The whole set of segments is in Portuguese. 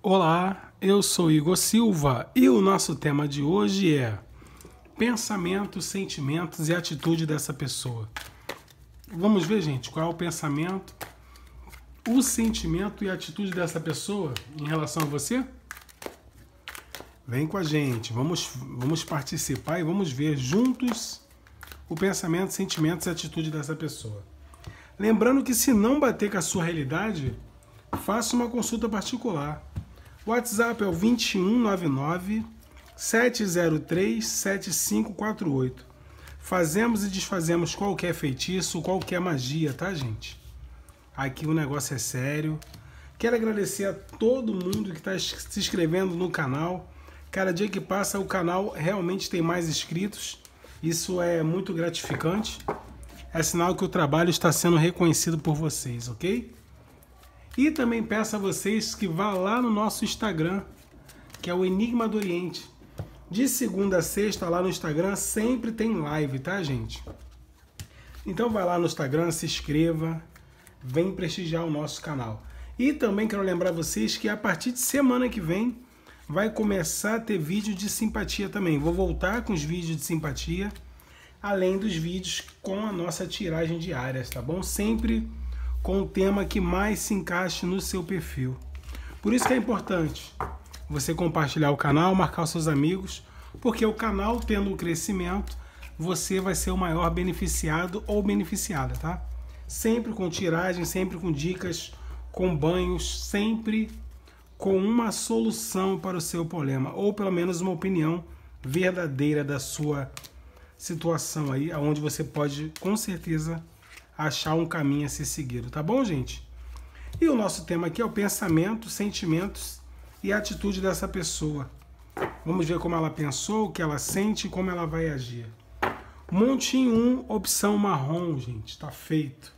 Olá, eu sou Igor Silva e o nosso tema de hoje é pensamentos, sentimentos e atitude dessa pessoa. Vamos ver, gente, qual é o pensamento, o sentimento e a atitude dessa pessoa em relação a você? Vem com a gente, vamos, vamos participar e vamos ver juntos o pensamento, sentimentos e atitude dessa pessoa. Lembrando que se não bater com a sua realidade, faça uma consulta particular. WhatsApp é o 2199 703 7548. Fazemos e desfazemos qualquer feitiço, qualquer magia, tá, gente? Aqui o negócio é sério. Quero agradecer a todo mundo que está se inscrevendo no canal. Cada dia que passa, o canal realmente tem mais inscritos. Isso é muito gratificante. É sinal que o trabalho está sendo reconhecido por vocês, ok? E também peço a vocês que vá lá no nosso Instagram, que é o Enigma do Oriente. De segunda a sexta, lá no Instagram, sempre tem live, tá, gente? Então vai lá no Instagram, se inscreva, vem prestigiar o nosso canal. E também quero lembrar vocês que a partir de semana que vem vai começar a ter vídeo de simpatia também. Vou voltar com os vídeos de simpatia, além dos vídeos com a nossa tiragem diária, tá bom? Sempre com o tema que mais se encaixe no seu perfil. Por isso que é importante você compartilhar o canal, marcar os seus amigos, porque o canal tendo o um crescimento, você vai ser o maior beneficiado ou beneficiada, tá? Sempre com tiragem, sempre com dicas, com banhos, sempre com uma solução para o seu problema, ou pelo menos uma opinião verdadeira da sua situação aí, aonde você pode com certeza achar um caminho a ser seguido, tá bom, gente? E o nosso tema aqui é o pensamento, sentimentos e atitude dessa pessoa. Vamos ver como ela pensou, o que ela sente e como ela vai agir. Montinho 1, opção marrom, gente, tá feito.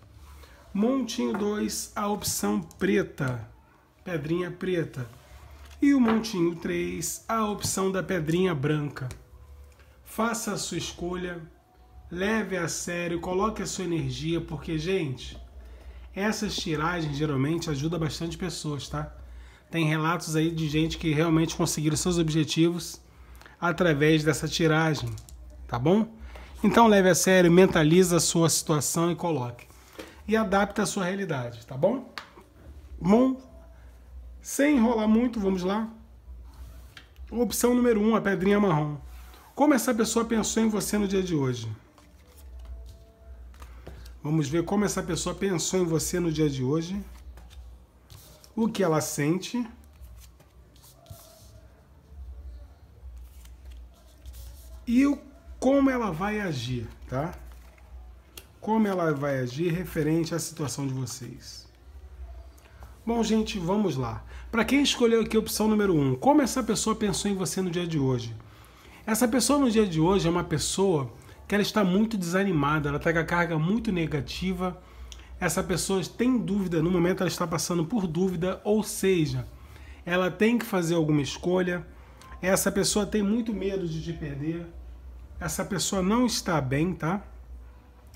Montinho 2, a opção preta, pedrinha preta. E o montinho 3, a opção da pedrinha branca. Faça a sua escolha leve a sério, coloque a sua energia, porque, gente, essas tiragens geralmente ajudam bastante pessoas, tá? Tem relatos aí de gente que realmente conseguiram seus objetivos através dessa tiragem, tá bom? Então leve a sério, mentaliza a sua situação e coloque. E adapte a sua realidade, tá bom? Bom, sem enrolar muito, vamos lá. Opção número 1, um, a pedrinha marrom. Como essa pessoa pensou em você no dia de hoje? Vamos ver como essa pessoa pensou em você no dia de hoje, o que ela sente. E o, como ela vai agir, tá? Como ela vai agir referente à situação de vocês. Bom, gente, vamos lá. Para quem escolheu aqui a opção número 1, um, como essa pessoa pensou em você no dia de hoje? Essa pessoa no dia de hoje é uma pessoa que ela está muito desanimada, ela está com a carga muito negativa. Essa pessoa tem dúvida, no momento ela está passando por dúvida, ou seja, ela tem que fazer alguma escolha. Essa pessoa tem muito medo de te perder. Essa pessoa não está bem, tá?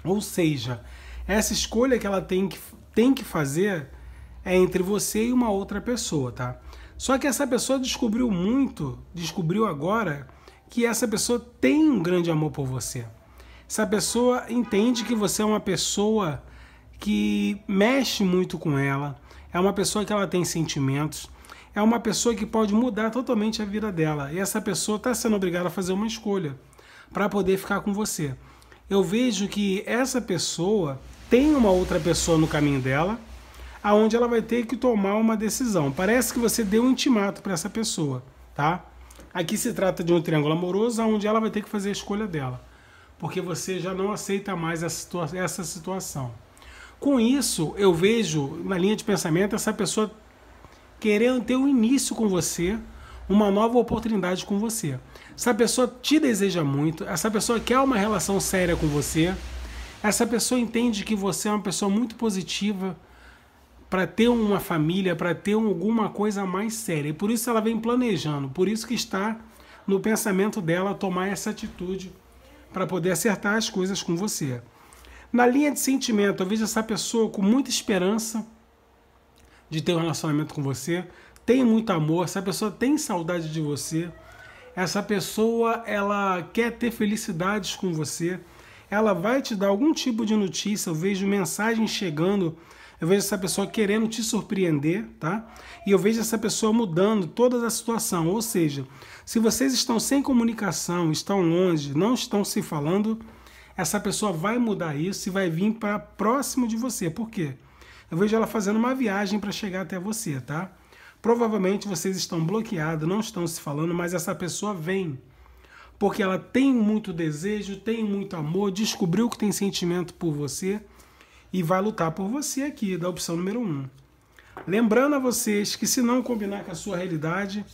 Ou seja, essa escolha que ela tem que, tem que fazer é entre você e uma outra pessoa, tá? Só que essa pessoa descobriu muito, descobriu agora que essa pessoa tem um grande amor por você. Essa pessoa entende que você é uma pessoa que mexe muito com ela, é uma pessoa que ela tem sentimentos, é uma pessoa que pode mudar totalmente a vida dela. E essa pessoa está sendo obrigada a fazer uma escolha para poder ficar com você. Eu vejo que essa pessoa tem uma outra pessoa no caminho dela, aonde ela vai ter que tomar uma decisão. Parece que você deu um intimato para essa pessoa, tá? Aqui se trata de um triângulo amoroso, aonde ela vai ter que fazer a escolha dela porque você já não aceita mais situa essa situação. Com isso, eu vejo na linha de pensamento essa pessoa querendo ter um início com você, uma nova oportunidade com você. Essa pessoa te deseja muito, essa pessoa quer uma relação séria com você, essa pessoa entende que você é uma pessoa muito positiva para ter uma família, para ter alguma coisa mais séria. E por isso ela vem planejando, por isso que está no pensamento dela tomar essa atitude para poder acertar as coisas com você. Na linha de sentimento, eu vejo essa pessoa com muita esperança de ter um relacionamento com você, tem muito amor, essa pessoa tem saudade de você, essa pessoa ela quer ter felicidades com você, ela vai te dar algum tipo de notícia, eu vejo mensagens chegando eu vejo essa pessoa querendo te surpreender, tá? E eu vejo essa pessoa mudando toda a situação. Ou seja, se vocês estão sem comunicação, estão longe, não estão se falando, essa pessoa vai mudar isso e vai vir para próximo de você. Por quê? Eu vejo ela fazendo uma viagem para chegar até você, tá? Provavelmente vocês estão bloqueados, não estão se falando, mas essa pessoa vem. Porque ela tem muito desejo, tem muito amor, descobriu que tem sentimento por você e vai lutar por você aqui, da opção número 1. Um. Lembrando a vocês que se não combinar com a sua realidade,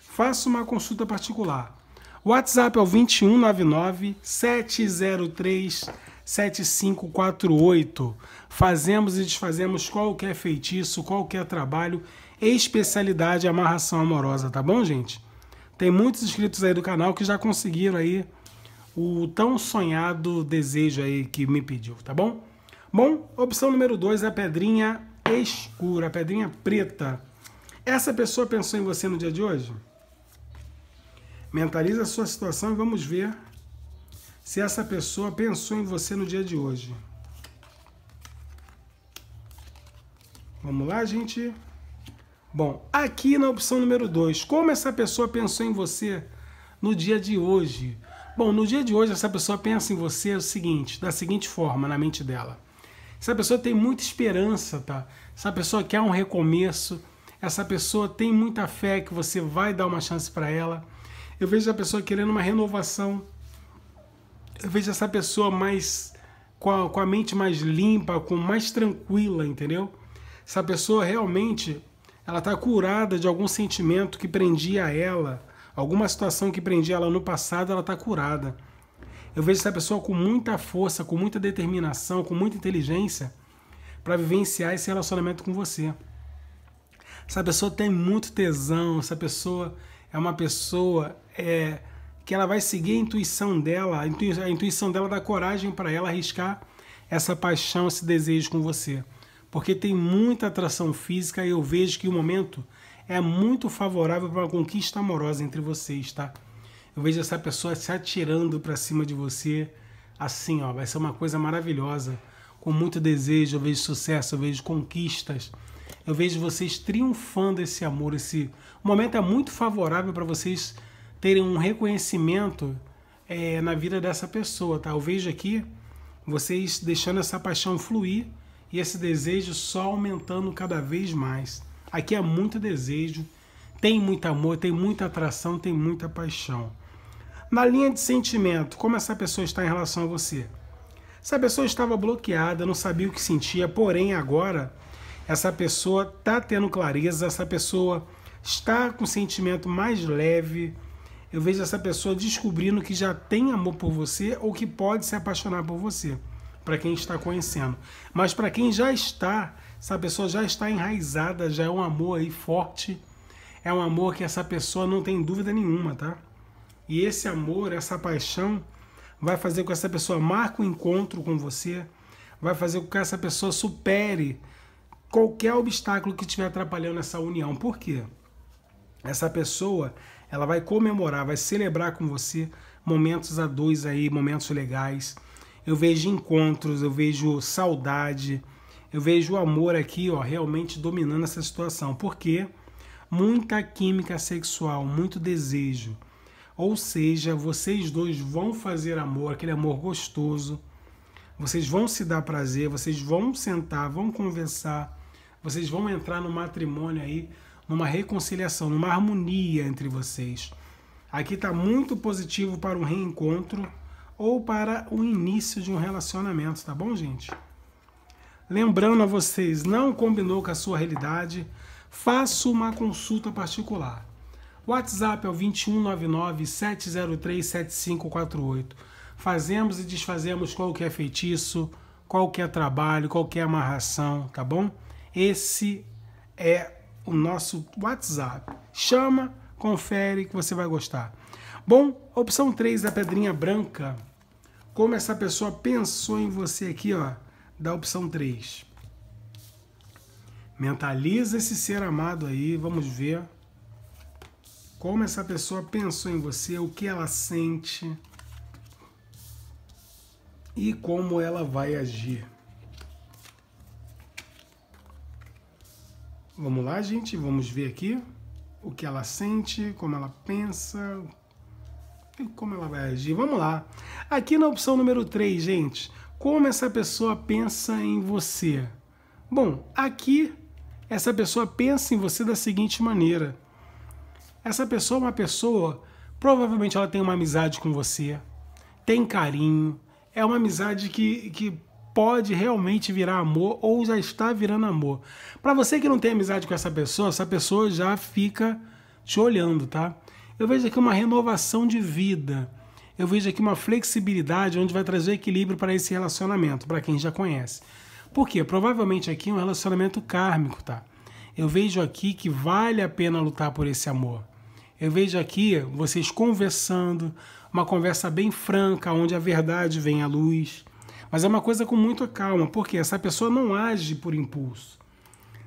faça uma consulta particular. O WhatsApp é o 2199 703 7548. Fazemos e desfazemos qualquer feitiço, qualquer trabalho, especialidade amarração amorosa, tá bom, gente? Tem muitos inscritos aí do canal que já conseguiram aí o tão sonhado desejo aí que me pediu, tá bom? Bom, opção número 2 é a pedrinha escura, a pedrinha preta. Essa pessoa pensou em você no dia de hoje? Mentaliza a sua situação e vamos ver se essa pessoa pensou em você no dia de hoje. Vamos lá, gente? Bom, aqui na opção número 2, como essa pessoa pensou em você no dia de hoje? Bom, no dia de hoje, essa pessoa pensa em você o seguinte, da seguinte forma, na mente dela. Essa pessoa tem muita esperança, tá? Essa pessoa quer um recomeço. Essa pessoa tem muita fé que você vai dar uma chance para ela. Eu vejo a pessoa querendo uma renovação. Eu vejo essa pessoa mais com a, com a mente mais limpa, com mais tranquila, entendeu? Essa pessoa realmente ela tá curada de algum sentimento que prendia ela, alguma situação que prendia ela no passado, ela tá curada. Eu vejo essa pessoa com muita força, com muita determinação, com muita inteligência para vivenciar esse relacionamento com você. Essa pessoa tem muito tesão, essa pessoa é uma pessoa é, que ela vai seguir a intuição dela, a, a intuição dela dá coragem para ela arriscar essa paixão, esse desejo com você. Porque tem muita atração física e eu vejo que o momento é muito favorável para uma conquista amorosa entre vocês, tá? eu vejo essa pessoa se atirando para cima de você, assim, ó, vai ser uma coisa maravilhosa, com muito desejo, eu vejo sucesso, eu vejo conquistas, eu vejo vocês triunfando esse amor, esse momento é muito favorável para vocês terem um reconhecimento é, na vida dessa pessoa, tá? Eu vejo aqui vocês deixando essa paixão fluir e esse desejo só aumentando cada vez mais. Aqui é muito desejo, tem muito amor, tem muita atração, tem muita paixão na linha de sentimento, como essa pessoa está em relação a você. Essa pessoa estava bloqueada, não sabia o que sentia, porém agora essa pessoa está tendo clareza, essa pessoa está com um sentimento mais leve. Eu vejo essa pessoa descobrindo que já tem amor por você ou que pode se apaixonar por você, para quem está conhecendo. Mas para quem já está, essa pessoa já está enraizada, já é um amor aí forte. É um amor que essa pessoa não tem dúvida nenhuma, tá? E esse amor, essa paixão, vai fazer com que essa pessoa marque um encontro com você, vai fazer com que essa pessoa supere qualquer obstáculo que estiver atrapalhando essa união. Por quê? Essa pessoa, ela vai comemorar, vai celebrar com você momentos a dois aí, momentos legais. Eu vejo encontros, eu vejo saudade, eu vejo o amor aqui, ó, realmente dominando essa situação. Porque muita química sexual, muito desejo ou seja, vocês dois vão fazer amor, aquele amor gostoso. Vocês vão se dar prazer, vocês vão sentar, vão conversar, vocês vão entrar no matrimônio aí, numa reconciliação, numa harmonia entre vocês. Aqui está muito positivo para um reencontro ou para o início de um relacionamento, tá bom, gente? Lembrando a vocês, não combinou com a sua realidade, faça uma consulta particular. WhatsApp é o 2199 703 7548. Fazemos e desfazemos qualquer é feitiço, qualquer é trabalho, qualquer é amarração, tá bom? Esse é o nosso WhatsApp. Chama, confere que você vai gostar. Bom, opção 3 da pedrinha branca. Como essa pessoa pensou em você aqui, ó, da opção 3. Mentaliza esse ser amado aí, vamos ver como essa pessoa pensou em você, o que ela sente e como ela vai agir. Vamos lá, gente, vamos ver aqui o que ela sente, como ela pensa e como ela vai agir. Vamos lá. Aqui na opção número 3, gente, como essa pessoa pensa em você. Bom, aqui essa pessoa pensa em você da seguinte maneira: essa pessoa é uma pessoa, provavelmente ela tem uma amizade com você, tem carinho, é uma amizade que, que pode realmente virar amor ou já está virando amor. Para você que não tem amizade com essa pessoa, essa pessoa já fica te olhando, tá? Eu vejo aqui uma renovação de vida. Eu vejo aqui uma flexibilidade onde vai trazer equilíbrio para esse relacionamento, para quem já conhece. Por quê? Provavelmente aqui é um relacionamento kármico, tá? Eu vejo aqui que vale a pena lutar por esse amor. Eu vejo aqui vocês conversando, uma conversa bem franca, onde a verdade vem à luz. Mas é uma coisa com muita calma, porque essa pessoa não age por impulso.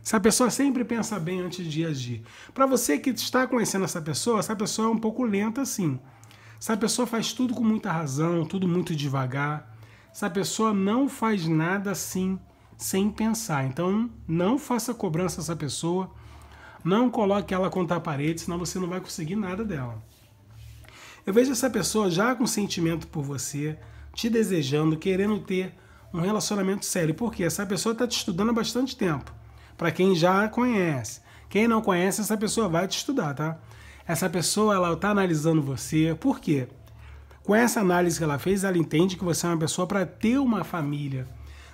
Essa pessoa sempre pensa bem antes de agir. Para você que está conhecendo essa pessoa, essa pessoa é um pouco lenta sim. Essa pessoa faz tudo com muita razão, tudo muito devagar. Essa pessoa não faz nada assim, sem pensar. Então, não faça cobrança a essa pessoa não coloque ela contra a parede, senão você não vai conseguir nada dela. Eu vejo essa pessoa já com sentimento por você, te desejando, querendo ter um relacionamento sério, porque essa pessoa está te estudando há bastante tempo. Para quem já conhece, quem não conhece, essa pessoa vai te estudar, tá? Essa pessoa ela está analisando você, por quê? Com essa análise que ela fez, ela entende que você é uma pessoa para ter uma família.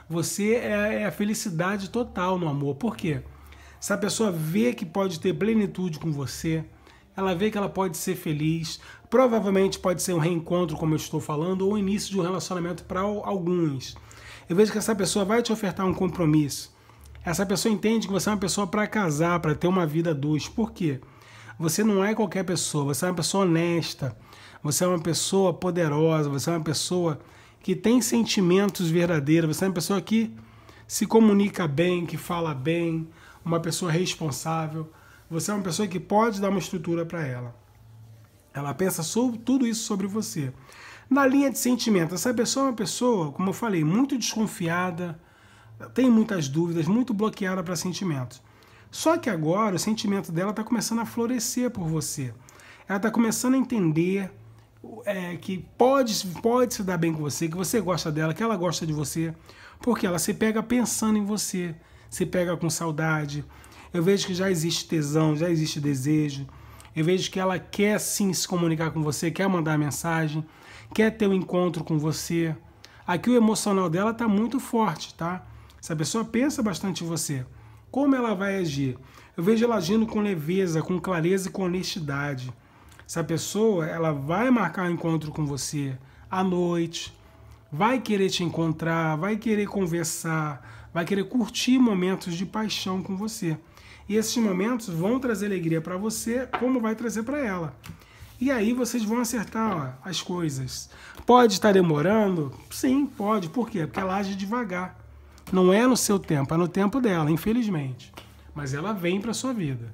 Você é, é a felicidade total no amor. Por quê? Essa pessoa vê que pode ter plenitude com você, ela vê que ela pode ser feliz, provavelmente pode ser um reencontro, como eu estou falando, ou o início de um relacionamento para alguns. Eu vejo que essa pessoa vai te ofertar um compromisso. Essa pessoa entende que você é uma pessoa para casar, para ter uma vida dois. Por quê? Você não é qualquer pessoa, você é uma pessoa honesta, você é uma pessoa poderosa, você é uma pessoa que tem sentimentos verdadeiros, você é uma pessoa que se comunica bem, que fala bem, uma pessoa responsável, você é uma pessoa que pode dar uma estrutura para ela. Ela pensa sobre tudo isso sobre você. Na linha de sentimento, essa pessoa é uma pessoa, como eu falei, muito desconfiada, tem muitas dúvidas, muito bloqueada para sentimentos. Só que agora o sentimento dela está começando a florescer por você. Ela está começando a entender é, que pode, pode se dar bem com você, que você gosta dela, que ela gosta de você, porque ela se pega pensando em você, se pega com saudade. Eu vejo que já existe tesão, já existe desejo. Eu vejo que ela quer sim se comunicar com você, quer mandar mensagem, quer ter um encontro com você. Aqui o emocional dela está muito forte, tá? Essa pessoa pensa bastante em você. Como ela vai agir? Eu vejo ela agindo com leveza, com clareza e com honestidade. Essa pessoa, ela vai marcar um encontro com você à noite, vai querer te encontrar, vai querer conversar, vai querer curtir momentos de paixão com você. E esses momentos vão trazer alegria para você, como vai trazer para ela. E aí vocês vão acertar ó, as coisas. Pode estar demorando? Sim, pode. Por quê? Porque ela age devagar. Não é no seu tempo, é no tempo dela, infelizmente. Mas ela vem para sua vida.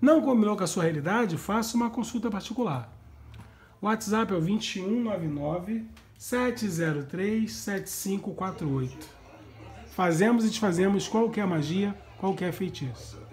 Não combinou com a sua realidade? Faça uma consulta particular. WhatsApp é o 2199 703 7548. Fazemos e desfazemos qualquer magia, qualquer feitiço.